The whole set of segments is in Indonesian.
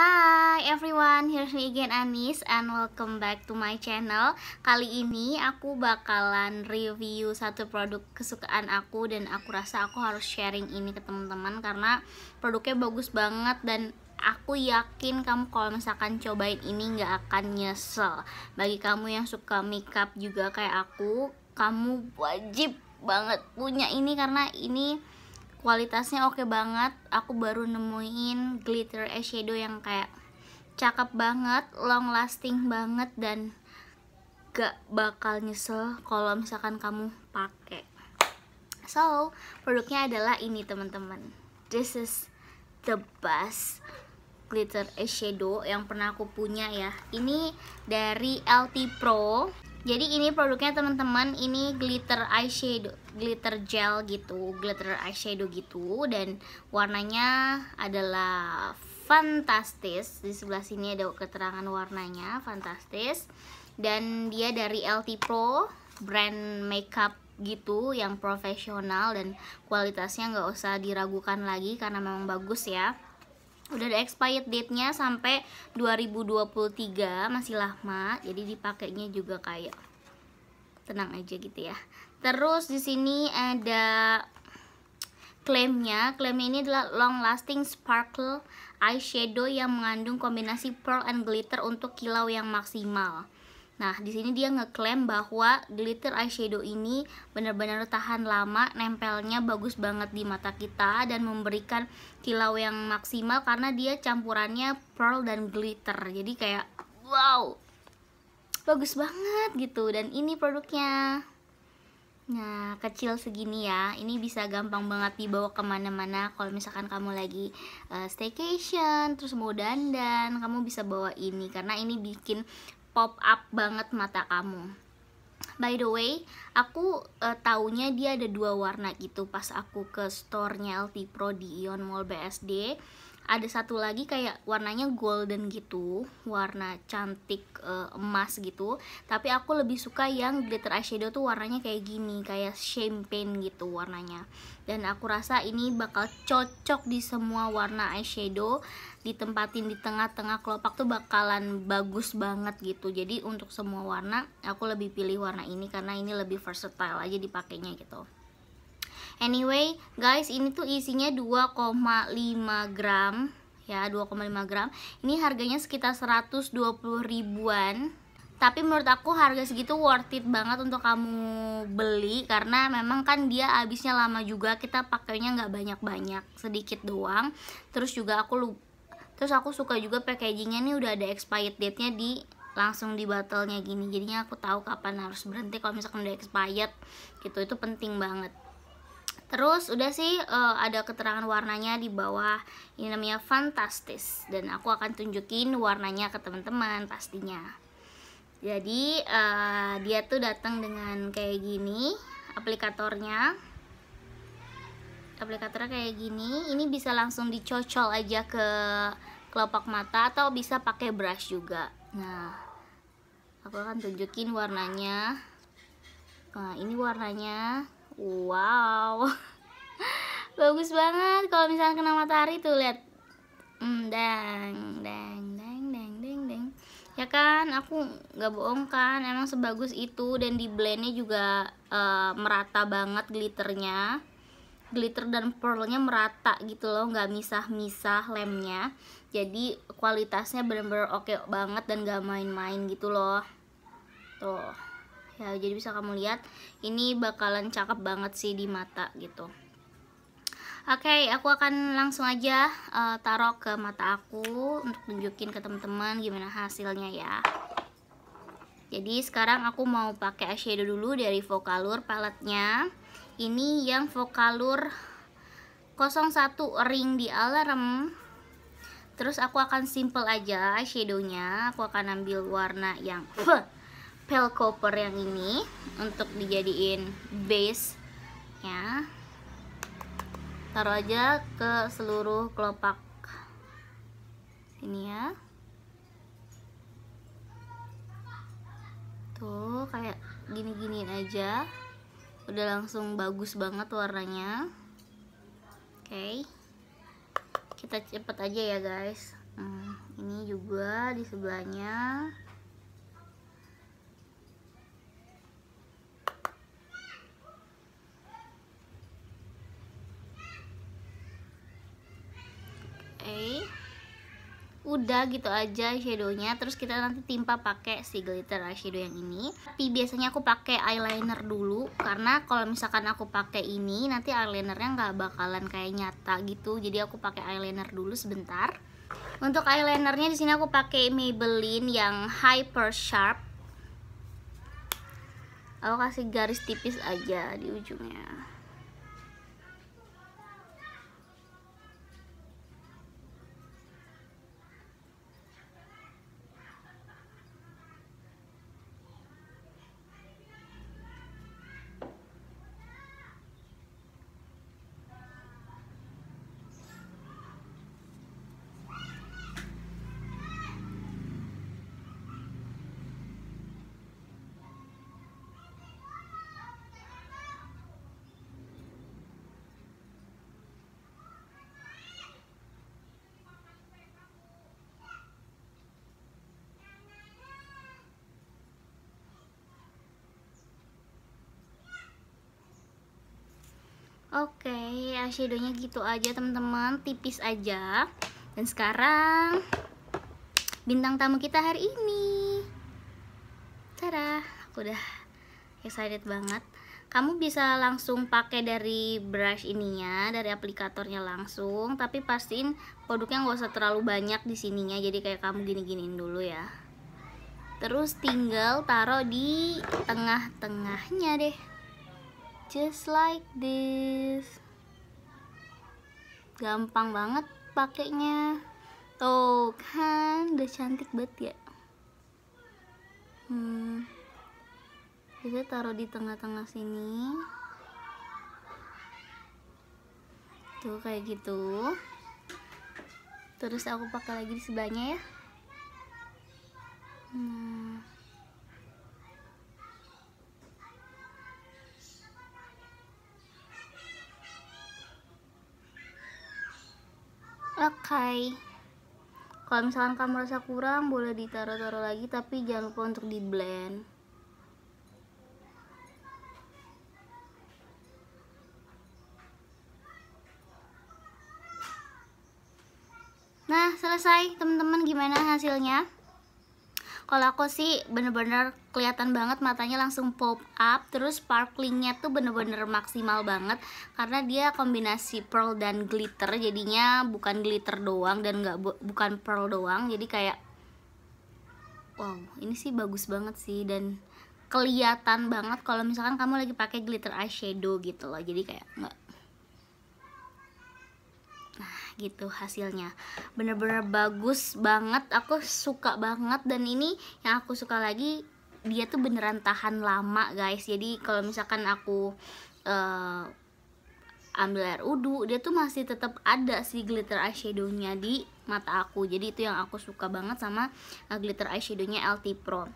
Hi everyone, here's me again Anis and welcome back to my channel Kali ini aku bakalan review satu produk kesukaan aku Dan aku rasa aku harus sharing ini ke teman-teman Karena produknya bagus banget dan aku yakin kamu kalau misalkan cobain ini nggak akan nyesel Bagi kamu yang suka makeup juga kayak aku Kamu wajib banget punya ini karena ini kualitasnya oke okay banget aku baru nemuin glitter eyeshadow yang kayak cakep banget long lasting banget dan gak bakal nyesel kalau misalkan kamu pakai so produknya adalah ini teman-teman this is the best glitter eyeshadow yang pernah aku punya ya ini dari LT Pro jadi ini produknya teman-teman ini glitter eyeshadow glitter gel gitu glitter eyeshadow gitu dan warnanya adalah fantastis di sebelah sini ada keterangan warnanya fantastis dan dia dari LT Pro brand makeup gitu yang profesional dan kualitasnya nggak usah diragukan lagi karena memang bagus ya udah ada expired date-nya sampai 2023 masih lama jadi dipakainya juga kayak tenang aja gitu ya terus di sini ada klaimnya klaim ini adalah long lasting sparkle eyeshadow yang mengandung kombinasi pearl and glitter untuk kilau yang maksimal Nah, di sini dia ngeklaim bahwa glitter eyeshadow ini benar-benar tahan lama, nempelnya bagus banget di mata kita dan memberikan kilau yang maksimal karena dia campurannya pearl dan glitter. Jadi kayak wow. Bagus banget gitu dan ini produknya. Nah, kecil segini ya. Ini bisa gampang banget dibawa kemana-mana. Kalau misalkan kamu lagi uh, staycation, terus mau dandan, kamu bisa bawa ini karena ini bikin pop up banget mata kamu. By the way, aku uh, taunya dia ada dua warna gitu pas aku ke store-nya LT Pro di Ion Mall BSD ada satu lagi kayak warnanya golden gitu warna cantik e, emas gitu tapi aku lebih suka yang glitter eyeshadow tuh warnanya kayak gini kayak champagne gitu warnanya dan aku rasa ini bakal cocok di semua warna eyeshadow ditempatin di tengah-tengah kelopak tuh bakalan bagus banget gitu jadi untuk semua warna aku lebih pilih warna ini karena ini lebih versatile aja dipakainya gitu Anyway, guys, ini tuh isinya 2,5 gram ya, 2,5 gram. Ini harganya sekitar 120 ribuan. Tapi menurut aku harga segitu worth it banget untuk kamu beli karena memang kan dia habisnya lama juga kita pakainya nggak banyak-banyak sedikit doang terus juga aku terus aku suka juga packagingnya nih udah ada expired date-nya di langsung di botolnya gini jadinya aku tahu kapan harus berhenti kalau misalkan udah expired gitu itu penting banget Terus udah sih uh, ada keterangan warnanya di bawah. Ini namanya fantastis dan aku akan tunjukin warnanya ke teman-teman pastinya. Jadi uh, dia tuh datang dengan kayak gini aplikatornya. Aplikatornya kayak gini. Ini bisa langsung dicocol aja ke kelopak mata atau bisa pakai brush juga. Nah, aku akan tunjukin warnanya. Nah, ini warnanya wow bagus banget kalau misalnya kena matahari tuh lihat hmm, deng dang dang dang dang dang ya kan aku nggak bohong kan emang sebagus itu dan di blendnya juga uh, merata banget glitternya glitter dan pearlnya merata gitu loh nggak misah-misah lemnya jadi kualitasnya bener-bener oke okay banget dan gak main-main gitu loh tuh ya jadi bisa kamu lihat ini bakalan cakep banget sih di mata gitu Oke, okay, aku akan langsung aja uh, taruh ke mata aku untuk tunjukin ke teman-teman gimana hasilnya ya. Jadi sekarang aku mau pakai eyeshadow dulu dari Vokalur paletnya. Ini yang Vokalur 01 ring di alarm. Terus aku akan simple aja eyeshadownya. Aku akan ambil warna yang pel koper yang ini untuk dijadiin base ya taruh aja ke seluruh kelopak sini ya tuh kayak gini-giniin aja udah langsung bagus banget warnanya oke okay. kita cepet aja ya guys hmm, ini juga di sebelahnya udah gitu aja shadownya terus kita nanti timpa pakai si glitter eyeshadow yang ini tapi biasanya aku pakai eyeliner dulu karena kalau misalkan aku pakai ini nanti eyelinernya nggak bakalan kayak nyata gitu jadi aku pakai eyeliner dulu sebentar untuk eyelinernya di sini aku pakai Maybelline yang hyper sharp aku kasih garis tipis aja di ujungnya Oke, okay, eyeshadownya gitu aja teman-teman, tipis aja. Dan sekarang bintang tamu kita hari ini. cara aku udah excited banget. Kamu bisa langsung pakai dari brush ininya, dari aplikatornya langsung, tapi pastiin produknya nggak usah terlalu banyak di sininya. Jadi kayak kamu gini-giniin dulu ya. Terus tinggal taruh di tengah-tengahnya deh just like this gampang banget pakainya tuh kan udah cantik banget ya hmm kita taruh di tengah-tengah sini tuh kayak gitu terus aku pakai lagi di sebelahnya ya okay. kalau misalkan kamu rasa kurang boleh ditaruh-taruh lagi tapi jangan lupa untuk di blend Nah, selesai teman-teman gimana hasilnya? kalau aku sih bener-bener kelihatan banget matanya langsung pop up terus sparklingnya tuh bener-bener maksimal banget karena dia kombinasi pearl dan glitter jadinya bukan glitter doang dan nggak bu bukan pearl doang jadi kayak wow ini sih bagus banget sih dan kelihatan banget kalau misalkan kamu lagi pakai glitter eyeshadow gitu loh jadi kayak nggak gitu hasilnya bener-bener bagus banget aku suka banget dan ini yang aku suka lagi dia tuh beneran tahan lama guys jadi kalau misalkan aku uh, ambil air udu dia tuh masih tetap ada si glitter eyeshadownya di mata aku jadi itu yang aku suka banget sama eh, glitter eyeshadownya LT Pro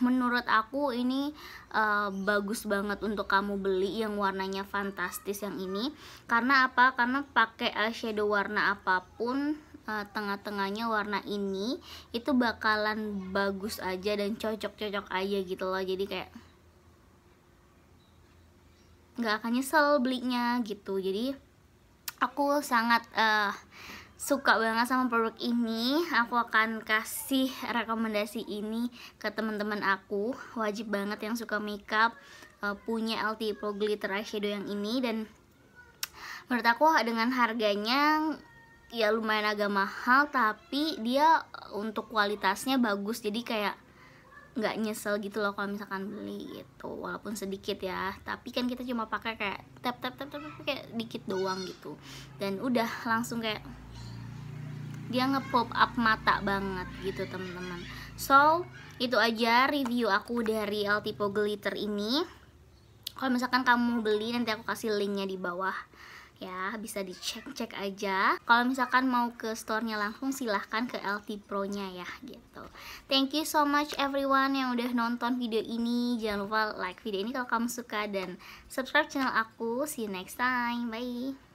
menurut aku ini uh, bagus banget untuk kamu beli yang warnanya fantastis yang ini karena apa karena pakai eyeshadow warna apapun uh, tengah-tengahnya warna ini itu bakalan bagus aja dan cocok-cocok aja gitu loh jadi kayak nggak akan nyesel belinya gitu jadi aku sangat uh, suka banget sama produk ini aku akan kasih rekomendasi ini ke teman-teman aku wajib banget yang suka makeup eh, punya LT Pro Glitter Eyeshadow yang ini dan menurut aku dengan harganya ya lumayan agak mahal tapi dia untuk kualitasnya bagus jadi kayak nggak nyesel gitu loh kalau misalkan beli gitu walaupun sedikit ya tapi kan kita cuma pakai kayak tap tap tap tap, tap kayak dikit doang gitu dan udah langsung kayak dia ngepop up mata banget gitu teman-teman so itu aja review aku dari Altipo Glitter ini kalau misalkan kamu beli nanti aku kasih linknya di bawah ya bisa dicek-cek aja kalau misalkan mau ke store-nya langsung silahkan ke LT Pro-nya ya gitu thank you so much everyone yang udah nonton video ini jangan lupa like video ini kalau kamu suka dan subscribe channel aku see you next time bye